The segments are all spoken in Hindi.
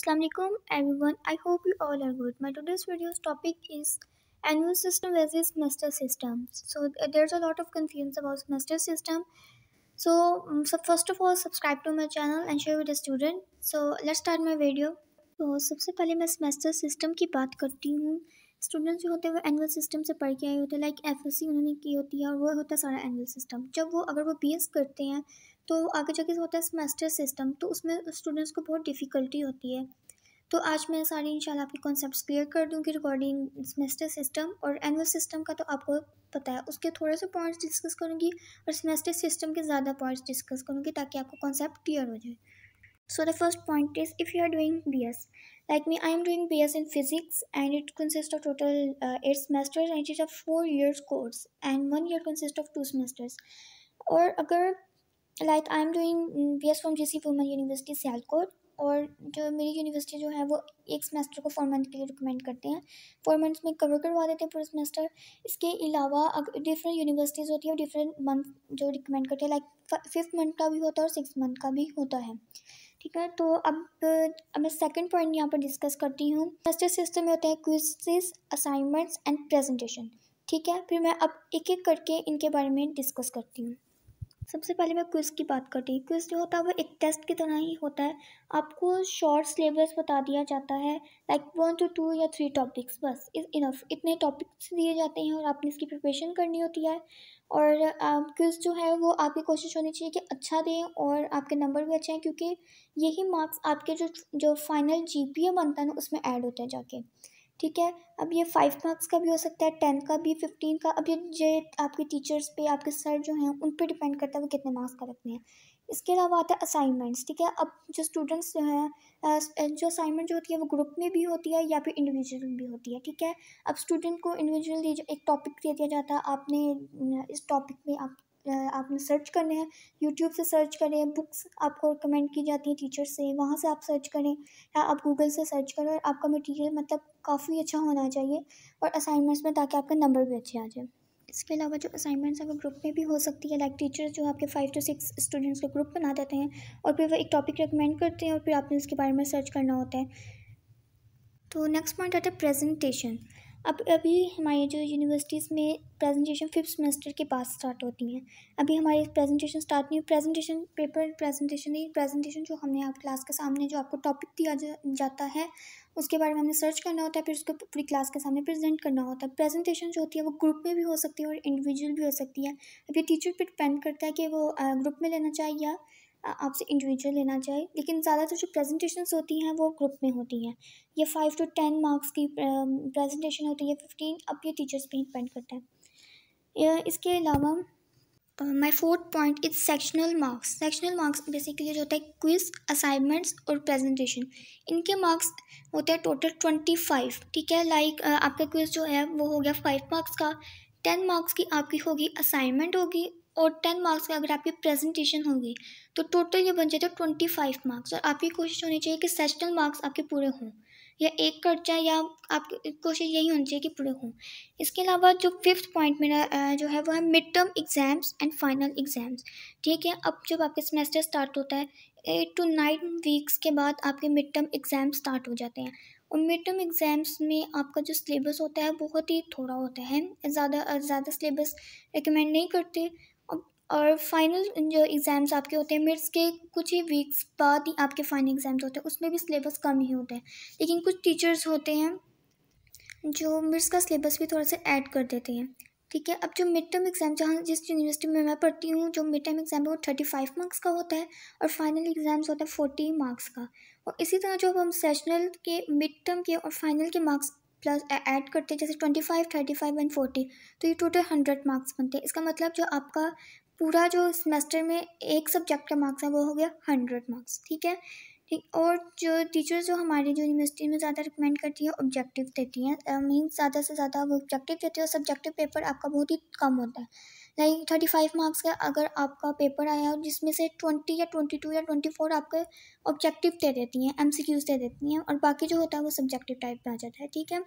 Assalamualaikum everyone. I hope you all are good. My today's video's topic is annual system versus semester system. So there's a lot of confusion about semester system. So, so first of all, subscribe to my channel and share with the student. So let's start my video. तो सबसे पहले मैं सेमेस्टर सिस्टम की बात करती हूँ स्टूडेंट्स जो होते हैं वो एनुअल सिस्टम से पढ़ के आए होते हैं लाइक एफएससी उन्होंने की होती है और वो होता है सारा एनुअल सिस्टम जब वो अगर वो बीएस करते हैं तो आगे जाके होता है सेमेस्टर सिस्टम तो उसमें स्टूडेंट्स को बहुत डिफ़िकल्टी होती है तो आज मैं सारी इंशाल्लाह आपके कॉन्सेप्ट क्लियर कर दूँगी रिगार्डिंग सेमेस्टर सिस्टम और एनुअल सिस्टम का तो आपको पता है उसके थोड़े से पॉइंट्स डिस्कस करूँगी और सेमेस्टर सिस्टम के ज़्यादा पॉइंट्स डिस्कस करूँगी ताकि आपको कॉन्सेप्ट क्लियर हो जाए so the first point is if you are doing BS, like me I am doing BS in physics and it consists of total uh, 8 semesters and it is a four years course and one year consists of two semesters और अगर like I am doing B S from G C women university Sialkot और जो मेरी यूनिवर्सिटी जो है वो एक सेमेस्टर को फोर मंथ के लिए रिकमेंड करते हैं फोर मंथ्स में कवर करवा देते हैं पूरा सेमेस्टर इसके अलावा डिफरेंट यूनिवर्सिटीज़ होती है डिफरेंट मंथ जो रिकमेंड करते हैं लाइक फिफ्थ मंथ का भी होता है और सिक्स मंथ का भी होता है ठीक है तो अब अब मैं सेकेंड पॉइंट यहाँ पर डिस्कस करती हूँ सेमेस्टर सिस्टम में होता है क्विजेस असाइनमेंट्स एंड प्रेजेंटेशन ठीक है फिर मैं अब एक एक करके इनके बारे में डिस्कस करती हूँ सबसे पहले मैं क्विज़ की बात करती हूँ क्विज़ जो होता है वो एक टेस्ट की तरह ही होता है आपको शॉर्ट सिलेबस बता दिया जाता है लाइक वन टू टू या थ्री टॉपिक्स बस इज इनफ इतने टॉपिक्स दिए जाते हैं और आपने इसकी प्रिपरेशन करनी होती है और क्विज़ जो है वो आपकी कोशिश होनी चाहिए कि अच्छा दें और आपके नंबर भी अच्छे हैं क्योंकि यही मार्क्स आपके जो जो फाइनल जी बनता है ना उसमें ऐड होते हैं जाके ठीक है अब ये फाइव मार्क्स का भी हो सकता है टेंथ का भी फिफ्टीन का अब ये जो आपके टीचर्स पे आपके सर जो हैं उन पर डिपेंड करता है वो कितने मार्क्स का रखते हैं इसके अलावा आता है असाइनमेंट्स ठीक है अब जो स्टूडेंट्स जो हैं जो असाइनमेंट जो होती है वो ग्रुप में भी होती है या फिर इंडिविजुअल भी होती है ठीक है अब स्टूडेंट को इंडिविजुअली एक टॉपिक दे दिया जाता है आपने इस टॉपिक में आप आपने सर्च करने हैं यूट्यूब से सर्च करें बुक्स आपको रिकमेंड की जाती हैं टीचर से वहाँ से आप सर्च करें या आप गूगल से सर्च करें और आपका मटेरियल मतलब काफ़ी अच्छा होना चाहिए और असाइनमेंट्स में ताकि आपके नंबर भी अच्छे आ जाए इसके अलावा जो असाइनमेंट्स हैं वो ग्रुप में भी हो सकती है लाइक टीचर्स जो आपके फाइव टू सिक्स स्टूडेंट्स को ग्रुप बना देते हैं और फिर वो एक टॉपिक रिकमेंड करते हैं और फिर आपने उसके बारे में सर्च करना होता है तो नेक्स्ट पॉइंट आता है प्रेजेंटेशन अब अभी हमारी जो यूनिवर्सिटीज़ में प्रेजेंटेशन फिफ्थ सेमेस्टर के बाद स्टार्ट होती हैं अभी हमारी प्रेजेंटेशन स्टार्ट नहीं प्रेजेंटेशन पेपर प्रेजेंटेशन नहीं प्रेजेंटेशन जो हमने आप क्लास के सामने जो आपको टॉपिक दिया जा, जाता है उसके बारे में हमें सर्च करना होता है फिर उसको पूरी क्लास के सामने प्रेजेंट करना होता है प्रेजेंटेशन जो होती है वो ग्रुप में भी हो सकती है और इंडिविजुअल भी हो सकती है अभी टीचर पर डिपेंड करता है कि वो ग्रुप में लेना चाहिए या आपसे इंडिविजुअल लेना चाहिए लेकिन ज़्यादातर जो प्रेजेंटेशंस होती हैं वो ग्रुप में होती हैं ये फाइव टू टेन मार्क्स की प्रेजेंटेशन होती है फिफ्टीन अब ये टीचर्स पे ही डिपेंड करता है इसके अलावा my fourth point is sectional marks sectional marks basically जो होता है क्विज असाइनमेंट्स और प्रेजेंटेशन इनके मार्क्स होते हैं टोटल ट्वेंटी फाइव ठीक है लाइक like, आपका क्विज जो है वो हो गया फाइव मार्क्स का टेन मार्क्स की आपकी होगी असाइनमेंट होगी और टेन मार्क्स का अगर आपकी प्रेजेंटेशन होगी तो टोटल ये बन जाता है ट्वेंटी फाइव मार्क्स और आपकी कोशिश होनी चाहिए कि सेशनल मार्क्स आपके पूरे हों या एक कट जाए या आपकी कोशिश यही होनी चाहिए कि पूरे हों इसके अलावा जो फिफ्थ पॉइंट मेरा जो है वो है mid term exams and final exams ठीक है अब जब आपके सेमेस्टर स्टार्ट होता है एट टू नाइन वीक्स के बाद आपके मिड टर्म एग्ज़ाम स्टार्ट हो जाते हैं और मिड टर्म एग्ज़ाम्स में आपका जो सिलेबस होता है बहुत ही थोड़ा होता है ज़्यादा ज़्यादा सिलेबस रिकमेंड नहीं करते और फाइनल जो एग्ज़ाम्स आपके होते हैं मिड्स के कुछ ही वीक्स बाद ही आपके फाइनल एग्ज़ाम्स होते हैं उसमें भी सिलेबस कम ही होते हैं लेकिन कुछ टीचर्स होते हैं जो मिड्स का सिलेबस भी थोड़ा सा ऐड कर देते हैं ठीक है अब जो मिड टर्म एग्ज़ाम जहाँ जिस यूनिवर्सिटी में मैं पढ़ती हूँ जो मिड टर्म एग्ज़ाम है वो थर्टी फाइव मार्क्स का होता है और फाइनल एग्ज़ाम्स होता है फोर्टी मार्क्स का और इसी तरह जो हम सेशनल के मिड टर्म के और फाइनल के मार्क्स प्लस ऐड करते हैं जैसे twenty five thirty five and forty तो ये टोटल हंड्रेड मार्क्स बनते हैं इसका मतलब जो आपका पूरा जो सेमेस्टर में एक सब्जेक्ट का मार्क्स है वो हो गया हंड्रेड मार्क्स ठीक है ठीक और जो टीचर्स जो हमारी जो यूनिवर्सिटी में ज़्यादा रिकमेंड करती है ऑब्जेक्टिव देती हैं मीन ज़्यादा से ज़्यादा वो ऑब्जेक्टिव देती है और सब्जेक्टिव पेपर आपका बहुत ही कम होता है लाइक थर्टी फाइव मार्क्स का अगर आपका पेपर आया हो जिसमें से ट्वेंटी या ट्वेंटी टू या ट्वेंटी फोर आपके ऑब्जेक्टिव दे देती हैं एम सी क्यूज़ दे देती हैं और बाकी जो होता है वो सब्जेक्टिव टाइप में आ जाता है ठीक है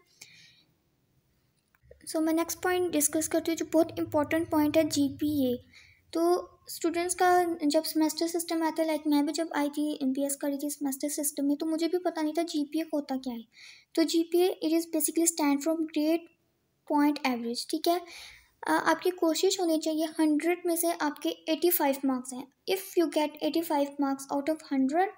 सो मैं नेक्स्ट पॉइंट डिस्कस करती हूँ जो बहुत इंपॉर्टेंट पॉइंट है जी पी ए तो स्टूडेंट्स का जब सेमेस्टर सिस्टम आता है लाइक मैं भी जब आई थी एम पी एस करी थी सेमेस्टर सिस्टम में तो मुझे भी पता नहीं था जी पी ए होता क्या है तो G P A it is basically stand from grade point average ठीक है आपकी कोशिश होनी चाहिए हंड्रेड में से आपके एटी फाइव मार्क्स हैं if you get eighty five marks out of hundred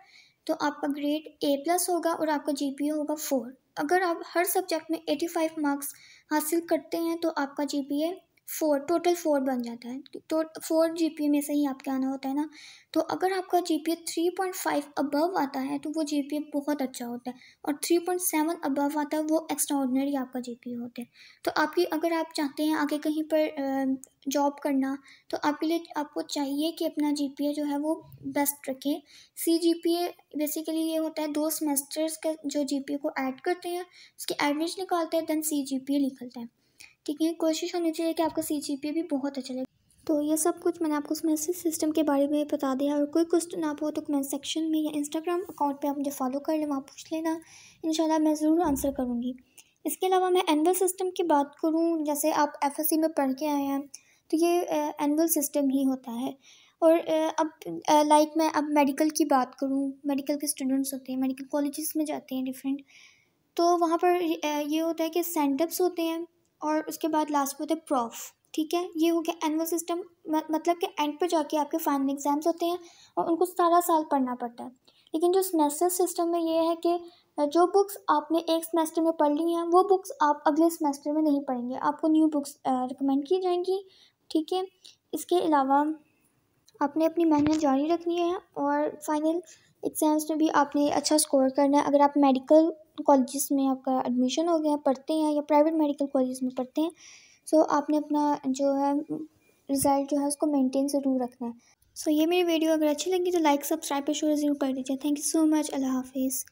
तो आपका ग्रेड ए प्लस होगा और आपका जी पी ए होगा फोर अगर आप हर सब्जेक्ट में एटी फाइव मार्क्स हासिल करते हैं तो आपका G P A four total four बन जाता है तो फोर तो जी में से ही आपके आना होता है ना तो अगर आपका G P three point five above आता है तो वो जी पी बहुत अच्छा होता है और थ्री पॉइंट सेवन अबव आता है वो एक्स्ट्राऑर्डनरी आपका जी पी होता है तो आपकी अगर आप चाहते हैं आगे कहीं पर जॉब करना तो आपके लिए आपको चाहिए कि अपना जी पी ए जो है वो बेस्ट रखें सी जी पी ए बेसिकली ये होता है दो सेमेस्टर्स का जो जी पी ए को ऐड करते हैं उसकी एवरेज निकालते हैं देन सी जी पी ए निकलता है ठीक है कोशिश होनी चाहिए कि आपका सी जी पी भी बहुत अच्छा लगे तो ये सब कुछ मैंने आपको मैसेज सिस्टम के बारे में बता दिया और कोई क्वेश्चन आप हो तो कमेंट सेक्शन में या इंस्टाग्राम अकाउंट पे आप मुझे फॉलो कर लें वहाँ पूछ लेना इन मैं ज़रूर आंसर करूँगी इसके अलावा मैं एनअल सिस्टम की बात करूँ जैसे आप एफ में पढ़ के आए हैं तो ये एनअल सिस्टम ही होता है और अब लाइक मैं अब मेडिकल की बात करूँ मेडिकल के स्टूडेंट्स होते हैं मेडिकल कॉलेज में जाते हैं डिफरेंट तो वहाँ पर ये होता है कि सेंटअप्स होते हैं और उसके बाद लास्ट में होते हैं प्रॉफ ठीक है ये हो गया एनुअल सिस्टम मतलब कि एंड पर जाके आपके फाइनल एग्ज़ाम्स होते हैं और उनको सारा साल पढ़ना पड़ता है लेकिन जो सेमेस्टर सिस्टम में ये है कि जो बुक्स आपने एक सेमेस्टर में पढ़ ली हैं वो बुक्स आप अगले सेमेस्टर में नहीं पढ़ेंगे आपको न्यू बुक्स रिकमेंड की जाएंगी ठीक है इसके अलावा आपने अपनी मेहनत जारी रखनी है और फाइनल एग्ज़ाम्स में भी आपने अच्छा स्कोर करना है अगर आप मेडिकल कॉलेज़ में आपका एडमिशन हो गया पढ़ते हैं या प्राइवेट मेडिकल कॉलेज में पढ़ते हैं सो आपने अपना जो है रिज़ल्ट जो है उसको मेनटेन ज़रूर रखना है सो so, ये मेरी वीडियो अगर अच्छी लगी तो लाइक सब्सक्राइब पर शोर ज़रूर कर दीजिए थैंक यू सो मच अल्लाह हाफिज़